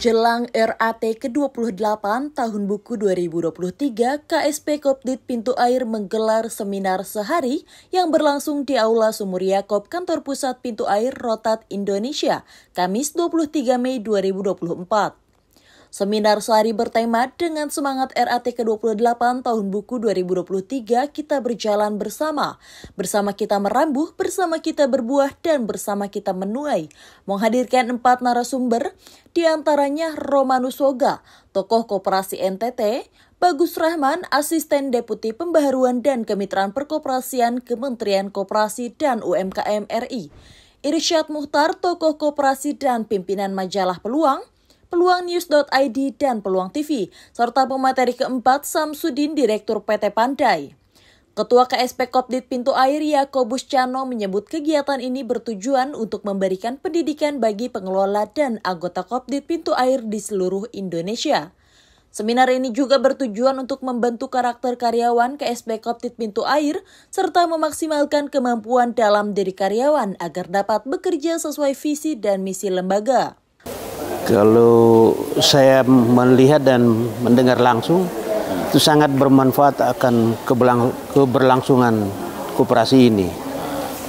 Jelang RAT ke-28 Tahun Buku 2023, KSP Kopdit Pintu Air menggelar seminar sehari yang berlangsung di Aula Sumur Yakob Kantor Pusat Pintu Air Rotat Indonesia, Kamis 23 Mei 2024. Seminar sehari bertema dengan semangat RAT ke-28 tahun buku 2023 kita berjalan bersama. Bersama kita merambuh, bersama kita berbuah, dan bersama kita menuai. Menghadirkan empat narasumber, diantaranya Romanus Woga, tokoh kooperasi NTT, Bagus Rahman, Asisten Deputi Pembaharuan dan Kemitraan Perkooperasian Kementerian Kooperasi dan UMKM RI. Irsyad Muhtar, tokoh kooperasi dan pimpinan majalah Peluang, peluangnews.id, dan Peluang TV, serta pemateri keempat Samsudin, Direktur PT Pandai. Ketua KSP Kopdit Pintu Air Yakobus Cano menyebut kegiatan ini bertujuan untuk memberikan pendidikan bagi pengelola dan anggota Kopdit Pintu Air di seluruh Indonesia. Seminar ini juga bertujuan untuk membentuk karakter karyawan KSP Kopdit Pintu Air serta memaksimalkan kemampuan dalam diri karyawan agar dapat bekerja sesuai visi dan misi lembaga. Kalau saya melihat dan mendengar langsung, itu sangat bermanfaat akan keberlangsungan kooperasi ini.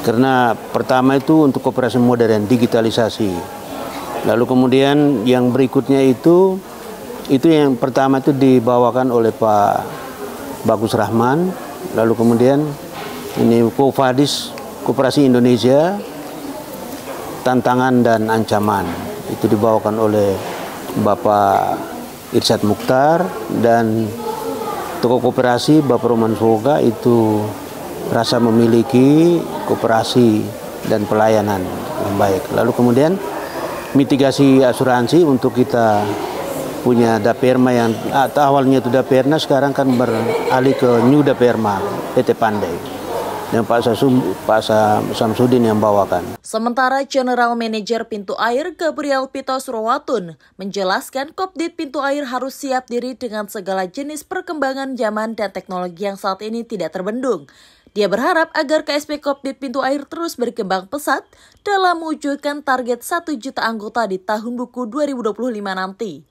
Karena pertama itu untuk kooperasi modern, digitalisasi. Lalu kemudian yang berikutnya itu, itu yang pertama itu dibawakan oleh Pak Bagus Rahman. Lalu kemudian ini Kofadis Kooperasi Indonesia, tantangan dan ancaman itu dibawakan oleh Bapak Irsyad Mukhtar dan toko koperasi Bapak Roman Foga itu rasa memiliki koperasi dan pelayanan yang baik. Lalu kemudian mitigasi asuransi untuk kita punya Daperma yang ah, awalnya itu Daperna sekarang kan beralih ke New Daperma PT Pandai yang Pak, Sasum, Pak Samsudin yang bawakan. Sementara General Manager Pintu Air Gabriel Pito Surawatun menjelaskan Kopdit Pintu Air harus siap diri dengan segala jenis perkembangan zaman dan teknologi yang saat ini tidak terbendung. Dia berharap agar KSP Kopdit Pintu Air terus berkembang pesat dalam mewujudkan target 1 juta anggota di tahun buku 2025 nanti.